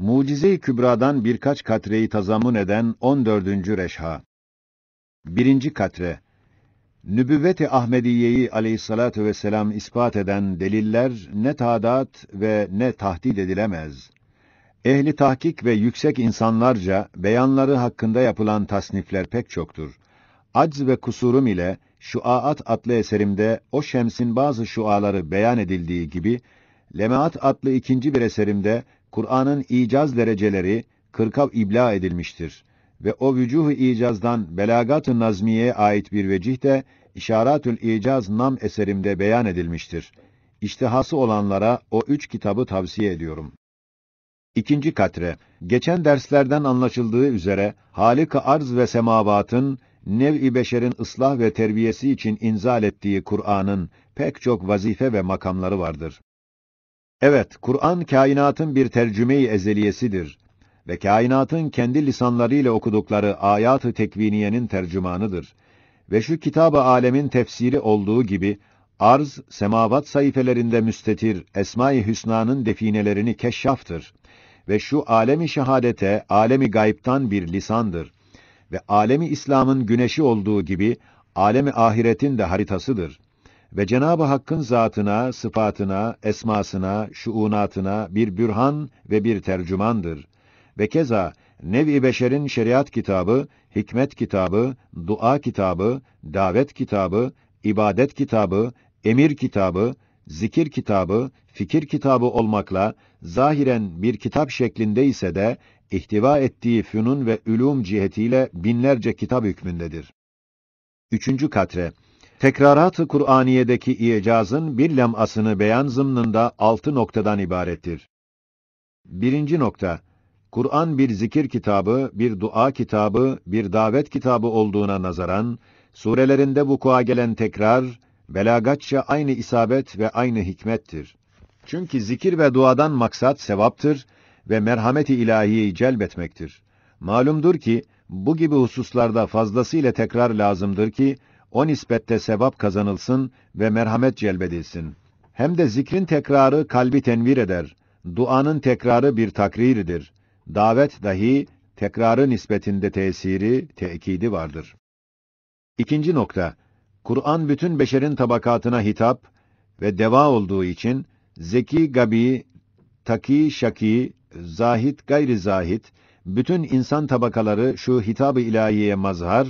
Mucize-i Kübra'dan birkaç katreyi tazammun eden 14. reşha. 1. katre. Nübüvvet-i Ahmediye'yi aleyhissalatu vesselam ispat eden deliller ne tadat ve ne tahdid edilemez. Ehli tahkik ve yüksek insanlarca beyanları hakkında yapılan tasnifler pek çoktur. Acz ve kusurum ile Şuaat adlı eserimde o şemsin bazı şuaları beyan edildiği gibi, Lemaat adlı ikinci bir eserimde Kur'an'ın icaz dereceleri kırka ibla edilmiştir ve o vücuhu icazdan belagat-ı nazmiye ait bir vecih de İşaratül İcaz nam eserimde beyan edilmiştir. İştihası olanlara o üç kitabı tavsiye ediyorum. İkinci katre. Geçen derslerden anlaşıldığı üzere halik Arz ve Semavat'ın nev-i beşerin ıslah ve terbiyesi için inzal ettiği Kur'an'ın pek çok vazife ve makamları vardır. Evet, Kur'an kainatın bir tercüme-i ezeliyesidir ve kainatın kendi lisanlarıyla okudukları ayatı tekviniyenin tercümanıdır. Ve şu kitab alemin tefsiri olduğu gibi arz semavat sayfelerinde müstetir Esma-i Hüsna'nın definelerini keşşaftır ve şu alemi şehadete alemi gayiptan bir lisandır ve alemi İslam'ın güneşi olduğu gibi alemi ahiretin de haritasıdır ve Cenab-ı Hakk'ın zatına, sıfatına, esmasına, şuunatına bir bürhan ve bir tercümandır. Ve keza nevi Beşer'in şeriat kitabı, hikmet kitabı, dua kitabı, davet kitabı, ibadet kitabı, emir kitabı, zikir kitabı, fikir kitabı olmakla zahiren bir kitap şeklinde ise de ihtiva ettiği fünun ve ülum cihetiyle binlerce kitap hükmündedir. Üçüncü katre Tekrarat-ı Kur'aniye'deki icazın bir lemasını beyan zımnında altı noktadan ibarettir. Birinci nokta, Kur'an bir zikir kitabı, bir dua kitabı, bir davet kitabı olduğuna nazaran, surelerinde vukua gelen tekrar, belagatça aynı isabet ve aynı hikmettir. Çünkü zikir ve duadan maksat sevaptır ve merhameti ilahiyeyi celbetmektir. Malumdur ki, bu gibi hususlarda fazlasıyla tekrar lazımdır ki, o nispette sevap kazanılsın ve merhamet celbedilsin. Hem de zikrin tekrarı kalbi tenvir eder. Duanın tekrarı bir takriridir. Davet dahi tekrarı nispetinde tesiri, tekidi vardır. İkinci nokta. Kur'an bütün beşerin tabakatına hitap ve deva olduğu için zeki, gabi, taki, şaki, zahit, gayri zahit bütün insan tabakaları şu hitabı ilahiye mazhar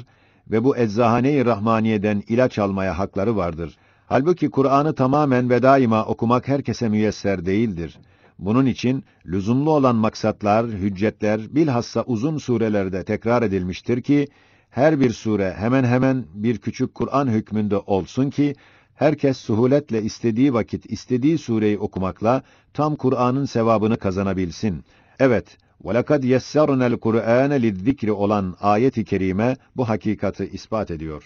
ve bu Eczahane-i Rahmaniye'den ilaç almaya hakları vardır. Halbuki Kur'an'ı tamamen ve daima okumak herkese müyesser değildir. Bunun için lüzumlu olan maksatlar, hüccetler bilhassa uzun surelerde tekrar edilmiştir ki her bir sure hemen hemen bir küçük Kur'an hükmünde olsun ki herkes suhuletle istediği vakit istediği sureyi okumakla tam Kur'an'ın sevabını kazanabilsin. Evet, وَلَكَدْ يَسَّرْنَا الْقُرْآنَ لِلذِّكْرِ olan ayet-i kerime bu hakikati ispat ediyor.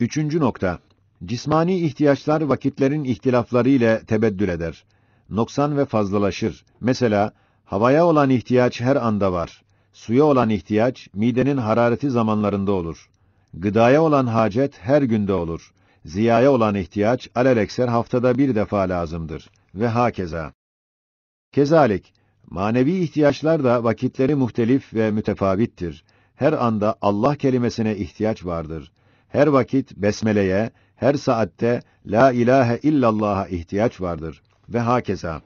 Üçüncü nokta. Cismani ihtiyaçlar vakitlerin ihtilafları ile tebeddül eder. Noksan ve fazlalaşır. Mesela havaya olan ihtiyaç her anda var. Suya olan ihtiyaç midenin harareti zamanlarında olur. Gıdaya olan hacet her günde olur. Ziyaya olan ihtiyaç alelekser haftada bir defa lazımdır. Ve hakeza. Kezalik, Manevi ihtiyaçlar da vakitleri muhtelif ve mütefavittir. Her anda Allah kelimesine ihtiyaç vardır. Her vakit besmeleye, her saatte la ilahe illallah'a ihtiyaç vardır ve hakeza.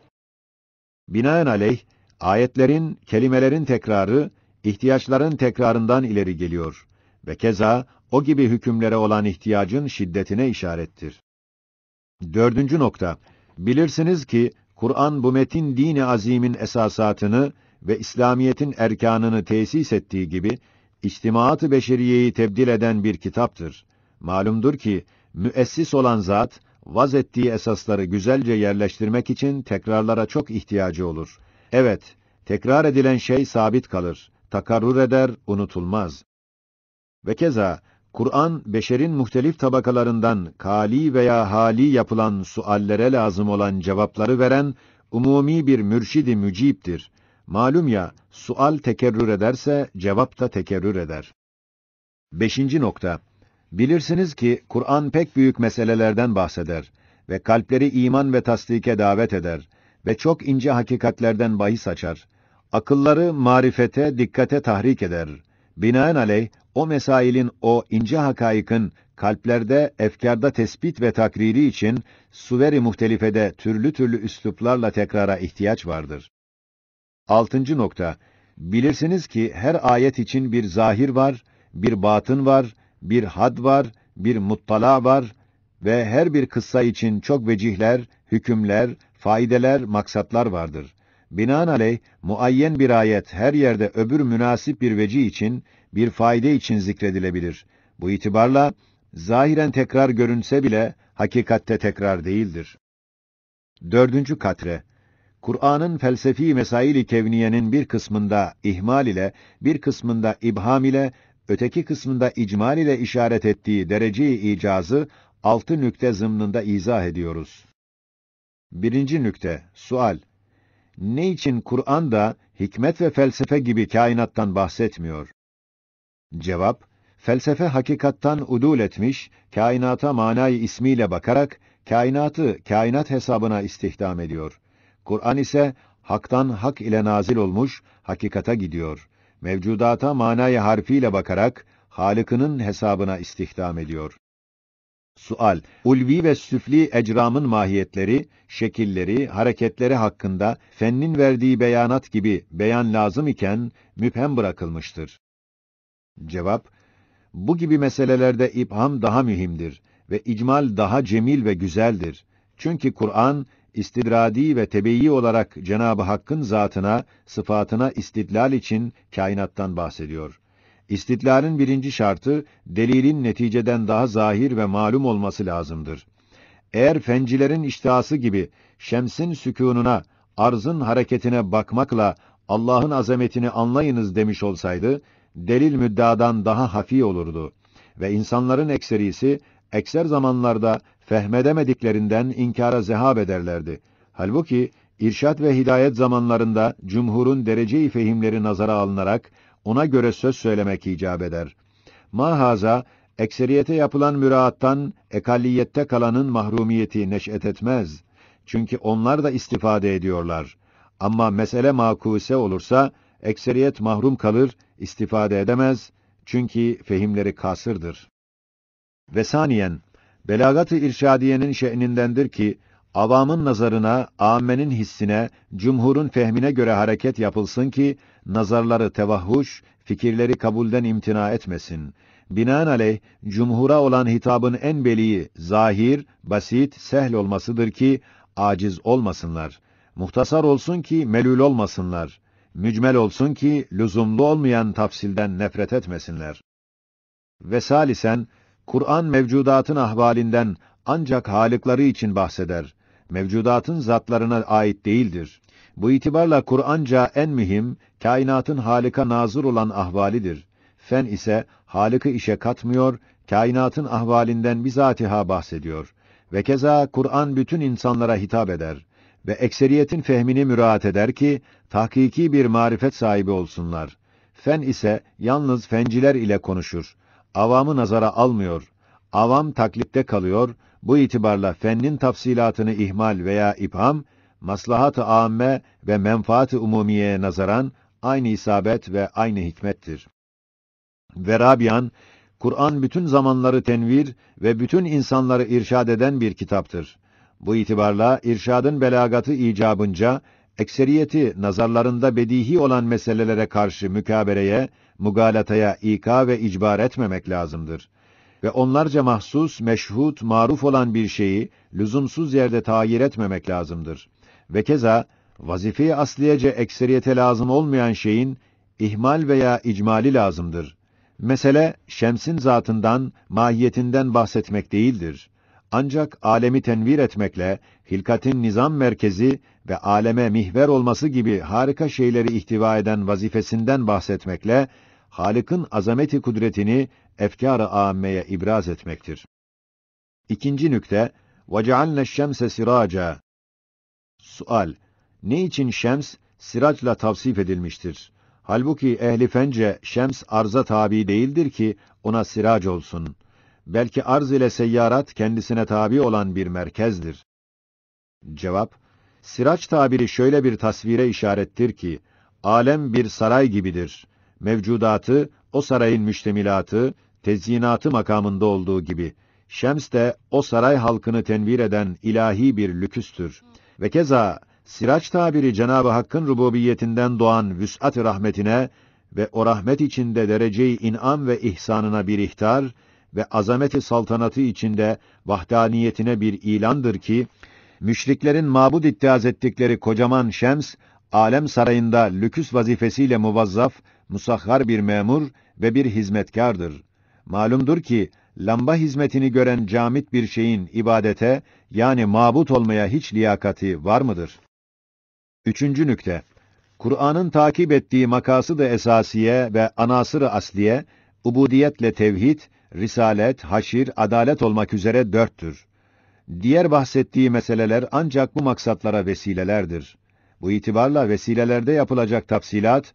Binaenaleyh ayetlerin, kelimelerin tekrarı ihtiyaçların tekrarından ileri geliyor ve keza o gibi hükümlere olan ihtiyacın şiddetine işarettir. Dördüncü nokta. Bilirsiniz ki Kur'an bu metin dini azimin esasatını ve İslamiyetin erkanını tesis ettiği gibi içtimaat-ı beşeriyeyi tebdil eden bir kitaptır. Malumdur ki müessis olan zat vaz ettiği esasları güzelce yerleştirmek için tekrarlara çok ihtiyacı olur. Evet, tekrar edilen şey sabit kalır, takarrur eder, unutulmaz. Ve keza Kur'an, beşerin muhtelif tabakalarından kali veya hali yapılan suallere lazım olan cevapları veren umumi bir mürşidi mücibdir. Malum ya, sual tekerrür ederse cevap da tekerrür eder. Beşinci nokta. Bilirsiniz ki Kur'an pek büyük meselelerden bahseder ve kalpleri iman ve tasdike davet eder ve çok ince hakikatlerden bahis açar. Akılları marifete, dikkate tahrik eder.'' Binaenaleyh o mesailin o ince hakayıkın kalplerde, efkarda tespit ve takriri için suveri muhtelifede türlü türlü üsluplarla tekrara ihtiyaç vardır. Altıncı nokta. Bilirsiniz ki her ayet için bir zahir var, bir batın var, bir had var, bir muttala var ve her bir kıssa için çok vecihler, hükümler, faydeler, maksatlar vardır. Binaenaleyh muayyen bir ayet her yerde öbür münasip bir veci için, bir fayda için zikredilebilir. Bu itibarla zahiren tekrar görünse bile hakikatte tekrar değildir. Dördüncü katre Kur'an'ın felsefi mesaili kevniyenin bir kısmında ihmal ile, bir kısmında ibham ile, öteki kısmında icmal ile işaret ettiği derece-i icazı altı nükte zımnında izah ediyoruz. Birinci nükte, sual ne için Kur'an da hikmet ve felsefe gibi kainattan bahsetmiyor? Cevap, felsefe hakikattan udul etmiş, kainata manayı ismiyle bakarak, kainatı kainat hesabına istihdam ediyor. Kur'an ise, haktan hak ile nazil olmuş, hakikata gidiyor. Mevcudata manayı harfiyle bakarak, Halık'ının hesabına istihdam ediyor. Sual: Ulvi ve süfli ecramın mahiyetleri, şekilleri, hareketleri hakkında fennin verdiği beyanat gibi beyan lazım iken müphem bırakılmıştır. Cevap: Bu gibi meselelerde ibham daha mühimdir ve icmal daha cemil ve güzeldir. Çünkü Kur'an istidradi ve tebeyi olarak Cenabı Hakk'ın zatına, sıfatına istidlal için kainattan bahsediyor. İstidlalin birinci şartı, delilin neticeden daha zahir ve malum olması lazımdır. Eğer fencilerin iştihası gibi, şemsin sükununa, arzın hareketine bakmakla, Allah'ın azametini anlayınız demiş olsaydı, delil müddadan daha hafi olurdu. Ve insanların ekserisi, ekser zamanlarda fehmedemediklerinden inkara zehab ederlerdi. Halbuki, irşat ve hidayet zamanlarında cumhurun derece-i fehimleri nazara alınarak, ona göre söz söylemek icap eder. Mahaza, ekseriyete yapılan müraattan ekalliyette kalanın mahrumiyeti neş'et etmez. Çünkü onlar da istifade ediyorlar. Ama mesele makuse olursa, ekseriyet mahrum kalır, istifade edemez. Çünkü fehimleri kasırdır. Ve saniyen, belagat-ı irşadiyenin şe'nindendir ki, avamın nazarına, âmmenin hissine, cumhurun fehmine göre hareket yapılsın ki, nazarları tevahhuş, fikirleri kabulden imtina etmesin. Binaenaleyh, cumhura olan hitabın en beliği, zahir, basit, sehl olmasıdır ki, aciz olmasınlar. Muhtasar olsun ki, melül olmasınlar. Mücmel olsun ki, lüzumlu olmayan tafsilden nefret etmesinler. Ve Kur'an mevcudatın ahvalinden ancak halıkları için bahseder mevcudatın zatlarına ait değildir. Bu itibarla Kur'anca en mühim, kainatın halika nazır olan ahvalidir. Fen ise, halıkı işe katmıyor, kainatın ahvalinden bizatiha bahsediyor. Ve keza Kur'an bütün insanlara hitap eder ve ekseriyetin fehmini müraat eder ki, tahkiki bir marifet sahibi olsunlar. Fen ise yalnız fenciler ile konuşur. Avamı nazara almıyor avam taklitte kalıyor, bu itibarla fennin tafsilatını ihmal veya ipham, maslahat-ı âmme ve menfaat-ı umumiyeye nazaran aynı isabet ve aynı hikmettir. Ve Kur'an bütün zamanları tenvir ve bütün insanları irşad eden bir kitaptır. Bu itibarla irşadın belagatı icabınca, ekseriyeti nazarlarında bedihi olan meselelere karşı mükabereye, mugalataya ika ve icbar etmemek lazımdır ve onlarca mahsus, meşhut, maruf olan bir şeyi lüzumsuz yerde tayir etmemek lazımdır. Ve keza vazife asliyece ekseriyete lazım olmayan şeyin ihmal veya icmali lazımdır. Mesele şemsin zatından, mahiyetinden bahsetmek değildir. Ancak alemi tenvir etmekle hilkatin nizam merkezi ve aleme mihver olması gibi harika şeyleri ihtiva eden vazifesinden bahsetmekle Halık'ın azameti kudretini efkâr-ı âmmeye ibraz etmektir. İkinci nükte وَجَعَلْنَا الشَّمْسَ siraca. Sual Ne için şems siracla tavsif edilmiştir? Halbuki ehli fence şems arza tabi değildir ki ona sirac olsun. Belki arz ile seyyarat kendisine tabi olan bir merkezdir. Cevap Sirac tabiri şöyle bir tasvire işarettir ki alem bir saray gibidir mevcudatı, o sarayın müştemilatı, tezyinatı makamında olduğu gibi, Şems de o saray halkını tenvir eden ilahi bir lüküstür. Ve keza, Siraç tabiri Cenab-ı Hakk'ın rububiyetinden doğan vüsat rahmetine ve o rahmet içinde dereceyi in'am ve ihsanına bir ihtar ve azameti saltanatı içinde vahdaniyetine bir ilandır ki, müşriklerin mabud iddiaz ettikleri kocaman Şems, alem sarayında lüküs vazifesiyle muvazzaf musahhar bir memur ve bir hizmetkardır. Malumdur ki lamba hizmetini gören camit bir şeyin ibadete yani mabut olmaya hiç liyakati var mıdır? Üçüncü nükte. Kur'an'ın takip ettiği makası da esasiye ve anasırı asliye ubudiyetle tevhid, risalet, haşir, adalet olmak üzere dörttür. Diğer bahsettiği meseleler ancak bu maksatlara vesilelerdir. Bu itibarla vesilelerde yapılacak tafsilat,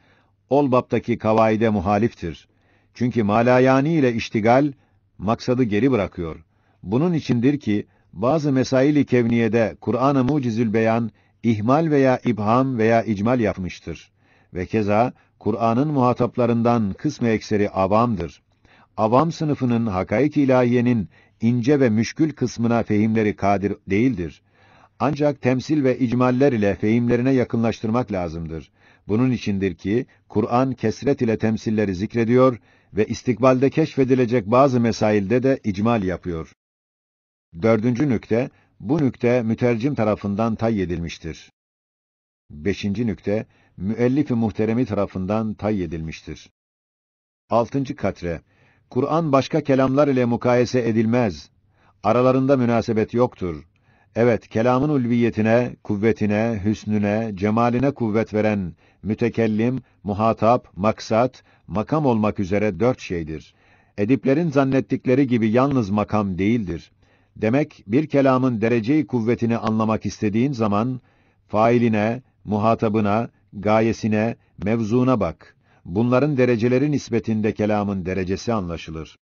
Olbap'taki kavaide muhaliftir. Çünkü malayani ile iştigal maksadı geri bırakıyor. Bunun içindir ki bazı mesaili kevniyede Kur'an-ı Mucizül Beyan ihmal veya ibham veya icmal yapmıştır ve keza Kur'an'ın muhataplarından kısmı ekseri avamdır. Avam sınıfının hakaik ilahiyenin ince ve müşkül kısmına fehimleri kadir değildir. Ancak temsil ve icmaller ile fehimlerine yakınlaştırmak lazımdır. Bunun içindir ki Kur'an kesret ile temsilleri zikrediyor ve istikbalde keşfedilecek bazı mesailde de icmal yapıyor. Dördüncü nükte, bu nükte mütercim tarafından tay edilmiştir. Beşinci nükte, müellif-i muhteremi tarafından tay edilmiştir. Altıncı katre, Kur'an başka kelamlar ile mukayese edilmez. Aralarında münasebet yoktur. Evet, kelamın ulviyetine, kuvvetine, hüsnüne, cemaline kuvvet veren mütekellim, muhatap, maksat, makam olmak üzere dört şeydir. Ediplerin zannettikleri gibi yalnız makam değildir. Demek bir kelamın dereceyi kuvvetini anlamak istediğin zaman failine, muhatabına, gayesine, mevzuna bak. Bunların dereceleri nispetinde kelamın derecesi anlaşılır.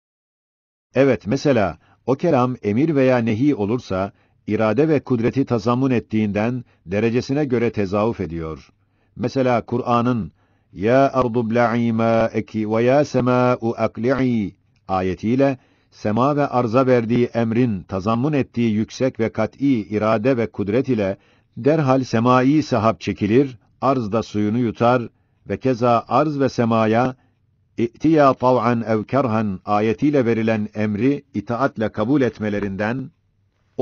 Evet, mesela o kelam emir veya nehi olursa irade ve kudreti tazammun ettiğinden derecesine göre tezavuf ediyor. Mesela Kur'an'ın ya ardu bla'i ma'eki ve ya sema'u akli'i ayetiyle sema ve arza verdiği emrin tazammun ettiği yüksek ve kat'î irade ve kudret ile derhal semai sahap çekilir, arz da suyunu yutar ve keza arz ve semaya İhtiya tav'an ev kerhan ayetiyle verilen emri itaatle kabul etmelerinden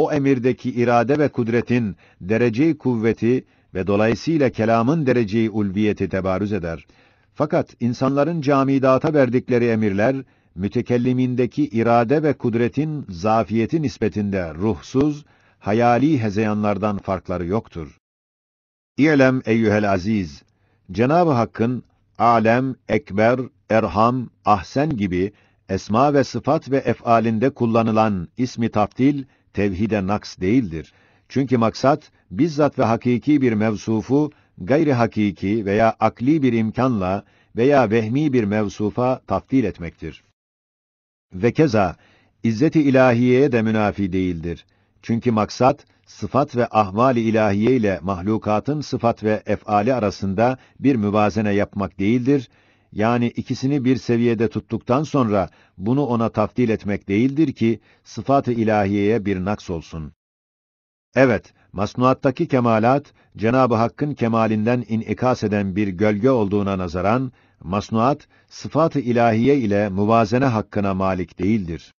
o emirdeki irade ve kudretin dereceyi kuvveti ve dolayısıyla kelamın dereceyi ulviyeti tebarüz eder. Fakat insanların camidata verdikleri emirler mütekellimindeki irade ve kudretin zafiyeti nispetinde ruhsuz, hayali hezeyanlardan farkları yoktur. İ'lem eyyuhel aziz, Cenab-ı Hakk'ın alem, ekber, erham, ahsen gibi esma ve sıfat ve ef'alinde kullanılan ismi taftil tevhide naks değildir. Çünkü maksat bizzat ve hakiki bir mevsufu gayri hakiki veya akli bir imkanla veya vehmi bir mevsufa taftil etmektir. Ve keza izzeti ilahiyeye de münafi değildir. Çünkü maksat sıfat ve ahvali ilahiye ile mahlukatın sıfat ve efali arasında bir müvazene yapmak değildir yani ikisini bir seviyede tuttuktan sonra bunu ona tafdil etmek değildir ki sıfat-ı ilahiyeye bir naks olsun. Evet, masnuattaki kemalat Cenabı Hakk'ın kemalinden inikas eden bir gölge olduğuna nazaran masnuat sıfat-ı ilahiye ile muvazene hakkına malik değildir.